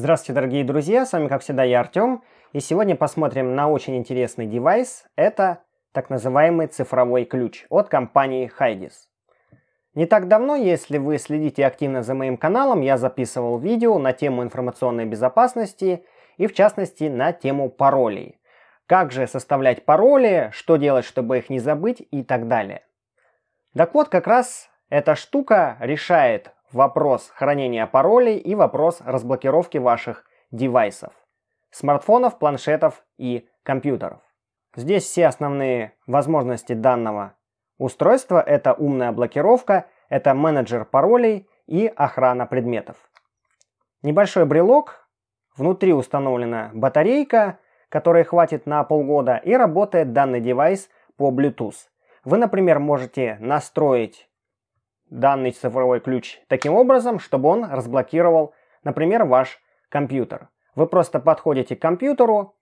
Здравствуйте, дорогие друзья, с вами, как всегда, я Артем, и сегодня посмотрим на очень интересный девайс. Это так называемый цифровой ключ от компании Hydis. Не так давно, если вы следите активно за моим каналом, я записывал видео на тему информационной безопасности и, в частности, на тему паролей. Как же составлять пароли, что делать, чтобы их не забыть и так далее. Так вот, как раз эта штука решает вопрос хранения паролей и вопрос разблокировки ваших девайсов, смартфонов, планшетов и компьютеров. Здесь все основные возможности данного устройства – это умная блокировка, это менеджер паролей и охрана предметов. Небольшой брелок, внутри установлена батарейка, которой хватит на полгода, и работает данный девайс по Bluetooth. Вы, например, можете настроить данный цифровой ключ таким образом, чтобы он разблокировал, например, ваш компьютер. Вы просто подходите к компьютеру,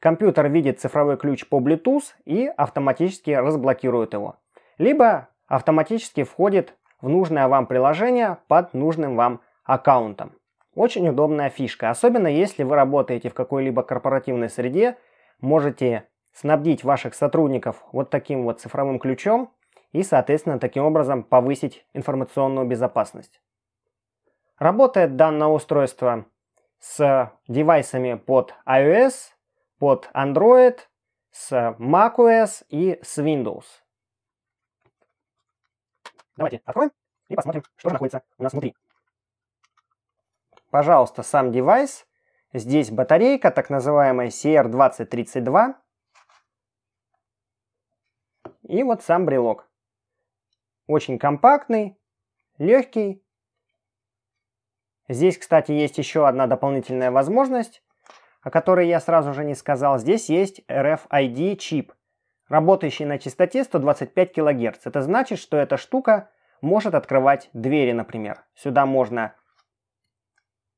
компьютер видит цифровой ключ по Bluetooth и автоматически разблокирует его. Либо автоматически входит в нужное вам приложение под нужным вам аккаунтом. Очень удобная фишка, особенно если вы работаете в какой-либо корпоративной среде, можете снабдить ваших сотрудников вот таким вот цифровым ключом, и, соответственно, таким образом повысить информационную безопасность. Работает данное устройство с девайсами под iOS, под Android, с macOS и с Windows. Давайте откроем и посмотрим, что же находится у нас внутри. Пожалуйста, сам девайс. Здесь батарейка, так называемая CR2032. И вот сам брелок. Очень компактный, легкий. Здесь, кстати, есть еще одна дополнительная возможность, о которой я сразу же не сказал. Здесь есть RFID чип, работающий на частоте 125 кГц. Это значит, что эта штука может открывать двери, например. Сюда можно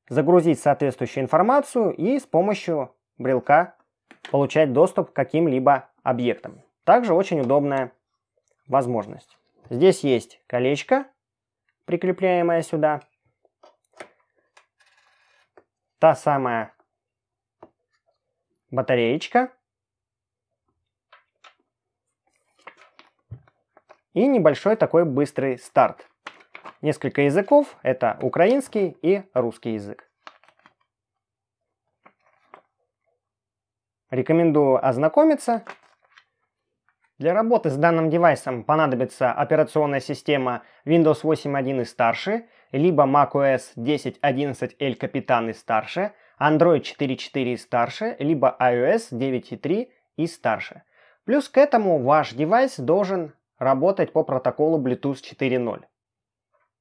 загрузить соответствующую информацию и с помощью брелка получать доступ к каким-либо объектам. Также очень удобная возможность. Здесь есть колечко, прикрепляемое сюда. Та самая батареечка. И небольшой такой быстрый старт. Несколько языков, это украинский и русский язык. Рекомендую ознакомиться для работы с данным девайсом понадобится операционная система Windows 8.1 и старше, либо macOS 10.11 El Capitan и старше, Android 4.4 и старше, либо iOS 9.3 и старше. Плюс к этому ваш девайс должен работать по протоколу Bluetooth 4.0.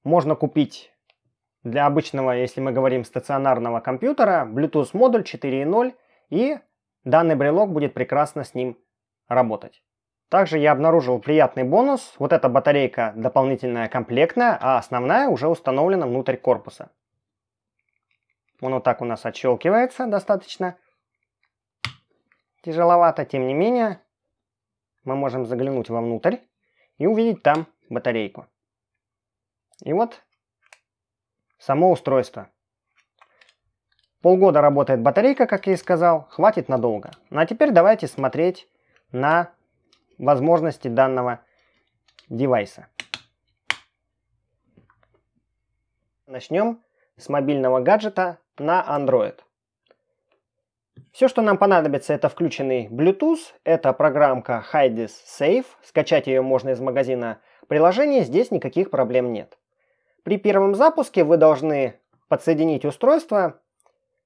Можно купить для обычного, если мы говорим стационарного компьютера, Bluetooth модуль 4.0 и данный брелок будет прекрасно с ним работать. Также я обнаружил приятный бонус. Вот эта батарейка дополнительная комплектная, а основная уже установлена внутрь корпуса. Он вот так у нас отщелкивается достаточно. Тяжеловато, тем не менее. Мы можем заглянуть вовнутрь и увидеть там батарейку. И вот само устройство. Полгода работает батарейка, как я и сказал, хватит надолго. Ну а теперь давайте смотреть на возможности данного девайса. Начнем с мобильного гаджета на Android. Все, что нам понадобится, это включенный Bluetooth, это программка HiDis Safe, скачать ее можно из магазина приложений, здесь никаких проблем нет. При первом запуске вы должны подсоединить устройство,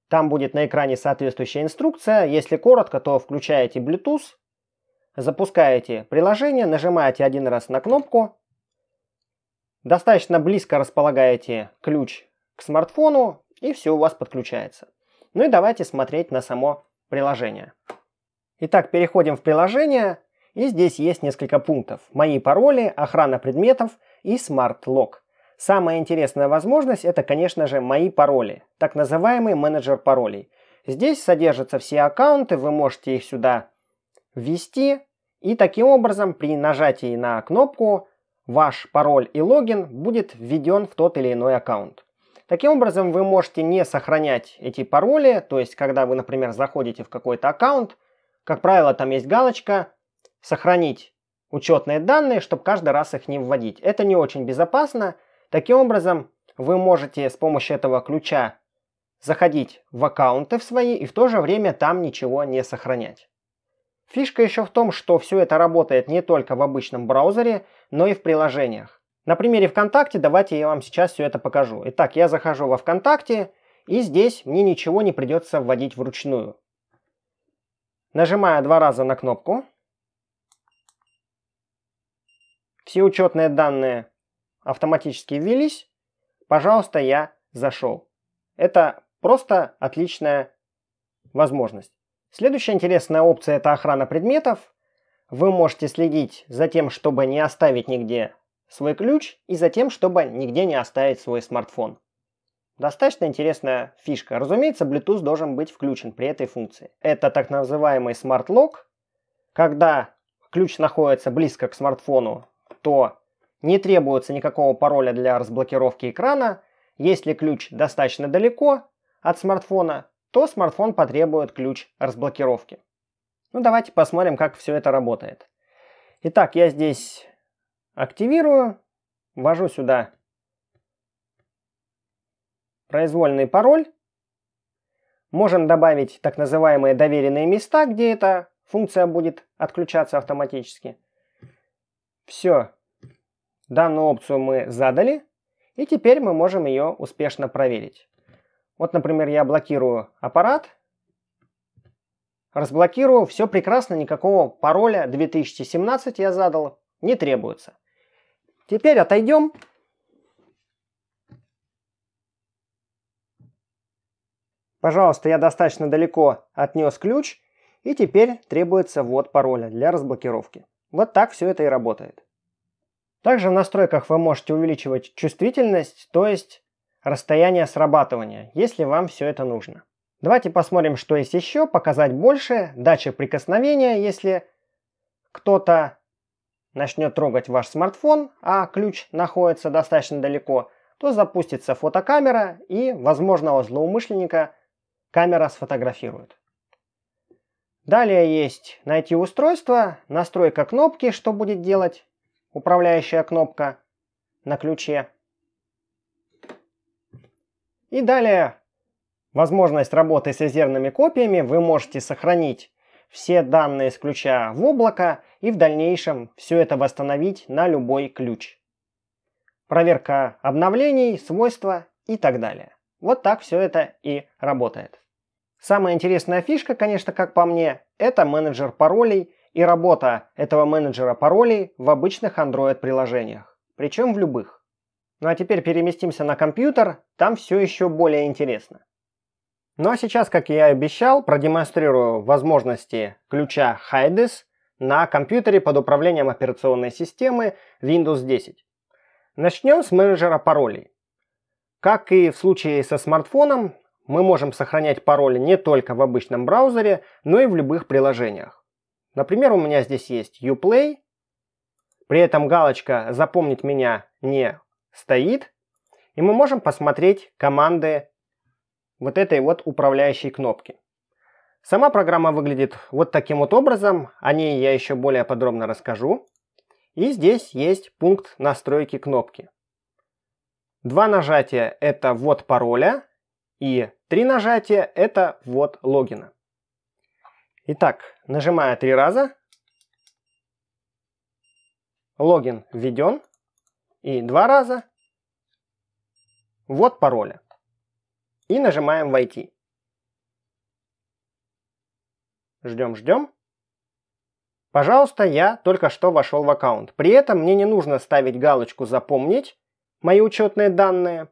там будет на экране соответствующая инструкция, если коротко, то включаете Bluetooth, запускаете приложение, нажимаете один раз на кнопку, достаточно близко располагаете ключ к смартфону, и все у вас подключается. Ну и давайте смотреть на само приложение. Итак, переходим в приложение, и здесь есть несколько пунктов. Мои пароли, охрана предметов и смарт-лог. Самая интересная возможность это, конечно же, мои пароли, так называемый менеджер паролей. Здесь содержатся все аккаунты, вы можете их сюда «Ввести» и таким образом при нажатии на кнопку ваш пароль и логин будет введен в тот или иной аккаунт. Таким образом, вы можете не сохранять эти пароли, то есть, когда вы, например, заходите в какой-то аккаунт, как правило, там есть галочка «Сохранить учетные данные», чтобы каждый раз их не вводить. Это не очень безопасно. Таким образом, вы можете с помощью этого ключа заходить в аккаунты в свои и в то же время там ничего не сохранять. Фишка еще в том, что все это работает не только в обычном браузере, но и в приложениях. На примере ВКонтакте давайте я вам сейчас все это покажу. Итак, я захожу во ВКонтакте, и здесь мне ничего не придется вводить вручную. Нажимаю два раза на кнопку. Все учетные данные автоматически ввелись. Пожалуйста, я зашел. Это просто отличная возможность. Следующая интересная опция – это охрана предметов. Вы можете следить за тем, чтобы не оставить нигде свой ключ и за тем, чтобы нигде не оставить свой смартфон. Достаточно интересная фишка. Разумеется, Bluetooth должен быть включен при этой функции. Это так называемый Smart Lock. Когда ключ находится близко к смартфону, то не требуется никакого пароля для разблокировки экрана. Если ключ достаточно далеко от смартфона, то смартфон потребует ключ разблокировки. Ну давайте посмотрим, как все это работает. Итак, я здесь активирую, ввожу сюда произвольный пароль. Можем добавить так называемые доверенные места, где эта функция будет отключаться автоматически. Все. Данную опцию мы задали, и теперь мы можем ее успешно проверить. Вот, например, я блокирую аппарат, разблокирую, все прекрасно, никакого пароля 2017 я задал, не требуется. Теперь отойдем. Пожалуйста, я достаточно далеко отнес ключ, и теперь требуется ввод пароля для разблокировки. Вот так все это и работает. Также в настройках вы можете увеличивать чувствительность, то есть расстояние срабатывания, если вам все это нужно. Давайте посмотрим, что есть еще, показать больше, Дача прикосновения, если кто-то начнет трогать ваш смартфон, а ключ находится достаточно далеко, то запустится фотокамера и возможного злоумышленника камера сфотографирует. Далее есть найти устройство, настройка кнопки, что будет делать управляющая кнопка на ключе. И далее возможность работы с озерными копиями вы можете сохранить все данные с ключа в облако и в дальнейшем все это восстановить на любой ключ. Проверка обновлений, свойства и так далее. Вот так все это и работает. Самая интересная фишка, конечно, как по мне, это менеджер паролей и работа этого менеджера паролей в обычных Android-приложениях, причем в любых. Ну а теперь переместимся на компьютер, там все еще более интересно. Ну а сейчас, как я и обещал, продемонстрирую возможности ключа Hydes на компьютере под управлением операционной системы Windows 10. Начнем с менеджера паролей. Как и в случае со смартфоном, мы можем сохранять пароли не только в обычном браузере, но и в любых приложениях. Например, у меня здесь есть Uplay, при этом галочка «Запомнить меня» не стоит, и мы можем посмотреть команды вот этой вот управляющей кнопки. Сама программа выглядит вот таким вот образом, о ней я еще более подробно расскажу. И здесь есть пункт настройки кнопки. Два нажатия – это вот пароля, и три нажатия – это вот логина. Итак, нажимая три раза, логин введен – и два раза. Вот пароля. И нажимаем «Войти». Ждем, ждем. Пожалуйста, я только что вошел в аккаунт. При этом мне не нужно ставить галочку «Запомнить» мои учетные данные.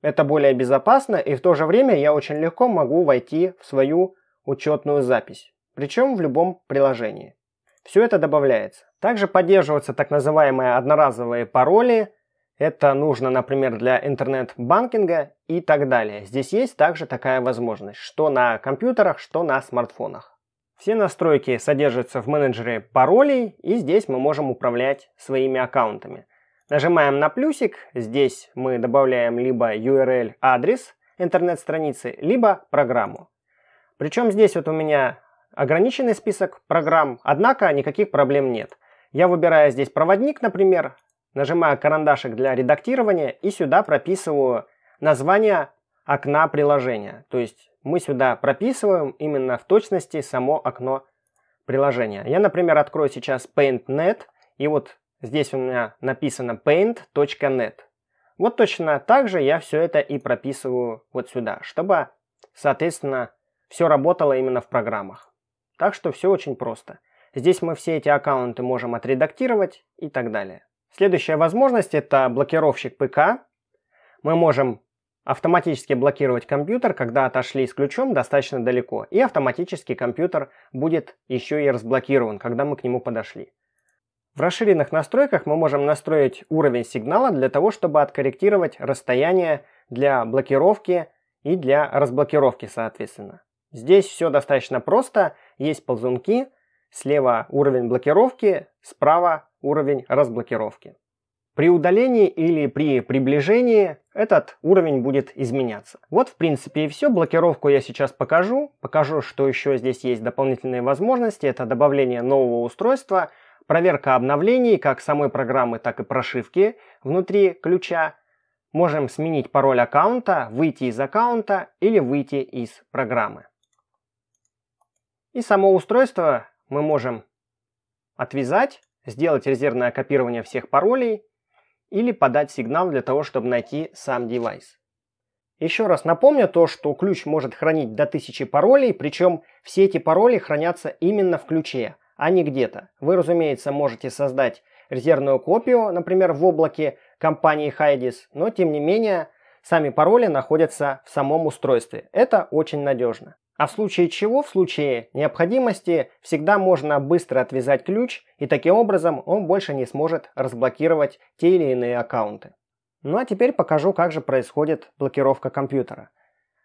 Это более безопасно, и в то же время я очень легко могу войти в свою учетную запись. Причем в любом приложении. Все это добавляется. Также поддерживаются так называемые одноразовые пароли. Это нужно, например, для интернет-банкинга и так далее. Здесь есть также такая возможность, что на компьютерах, что на смартфонах. Все настройки содержатся в менеджере паролей, и здесь мы можем управлять своими аккаунтами. Нажимаем на плюсик, здесь мы добавляем либо URL-адрес интернет-страницы, либо программу. Причем здесь вот у меня ограниченный список программ, однако никаких проблем нет. Я выбираю здесь проводник, например, нажимаю карандашик для редактирования и сюда прописываю название окна приложения. То есть мы сюда прописываем именно в точности само окно приложения. Я, например, открою сейчас Paint.net, и вот здесь у меня написано paint.net. Вот точно так же я все это и прописываю вот сюда, чтобы, соответственно, все работало именно в программах. Так что все очень просто. Здесь мы все эти аккаунты можем отредактировать и так далее. Следующая возможность это блокировщик ПК. Мы можем автоматически блокировать компьютер, когда отошли с ключом достаточно далеко, и автоматически компьютер будет еще и разблокирован, когда мы к нему подошли. В расширенных настройках мы можем настроить уровень сигнала для того, чтобы откорректировать расстояние для блокировки и для разблокировки соответственно. Здесь все достаточно просто, есть ползунки, Слева уровень блокировки, справа уровень разблокировки. При удалении или при приближении этот уровень будет изменяться. Вот в принципе и все. Блокировку я сейчас покажу. Покажу, что еще здесь есть дополнительные возможности. Это добавление нового устройства, проверка обновлений как самой программы, так и прошивки внутри ключа. Можем сменить пароль аккаунта, выйти из аккаунта или выйти из программы. И само устройство мы можем отвязать, сделать резервное копирование всех паролей или подать сигнал для того, чтобы найти сам девайс. Еще раз напомню то, что ключ может хранить до 1000 паролей, причем все эти пароли хранятся именно в ключе, а не где-то. Вы, разумеется, можете создать резервную копию, например, в облаке компании Hydis, но тем не менее сами пароли находятся в самом устройстве. Это очень надежно. А в случае чего, в случае необходимости, всегда можно быстро отвязать ключ, и таким образом он больше не сможет разблокировать те или иные аккаунты. Ну а теперь покажу, как же происходит блокировка компьютера.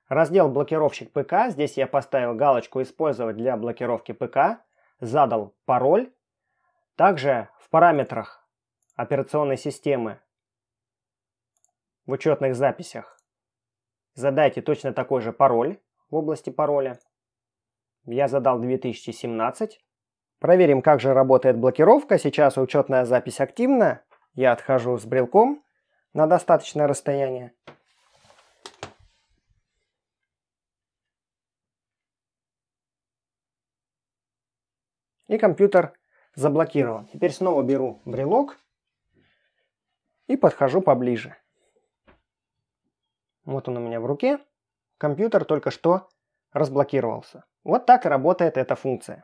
Раздел «Блокировщик ПК», здесь я поставил галочку «Использовать для блокировки ПК», задал пароль. Также в параметрах операционной системы в учетных записях задайте точно такой же пароль в области пароля. Я задал 2017. Проверим, как же работает блокировка. Сейчас учетная запись активна. Я отхожу с брелком на достаточное расстояние. И компьютер заблокирован. Теперь снова беру брелок и подхожу поближе. Вот он у меня в руке. Компьютер только что разблокировался. Вот так работает эта функция.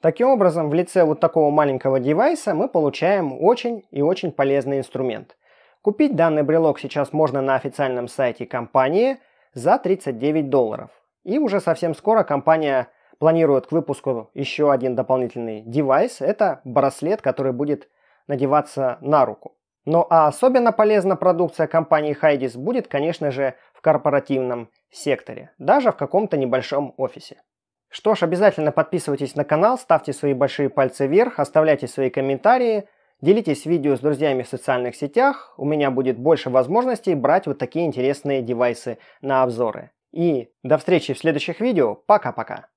Таким образом, в лице вот такого маленького девайса мы получаем очень и очень полезный инструмент. Купить данный брелок сейчас можно на официальном сайте компании за 39 долларов. И уже совсем скоро компания планирует к выпуску еще один дополнительный девайс. Это браслет, который будет надеваться на руку. Ну а особенно полезна продукция компании Хайдис будет, конечно же, в корпоративном секторе, даже в каком-то небольшом офисе. Что ж, обязательно подписывайтесь на канал, ставьте свои большие пальцы вверх, оставляйте свои комментарии, делитесь видео с друзьями в социальных сетях, у меня будет больше возможностей брать вот такие интересные девайсы на обзоры. И до встречи в следующих видео, пока-пока!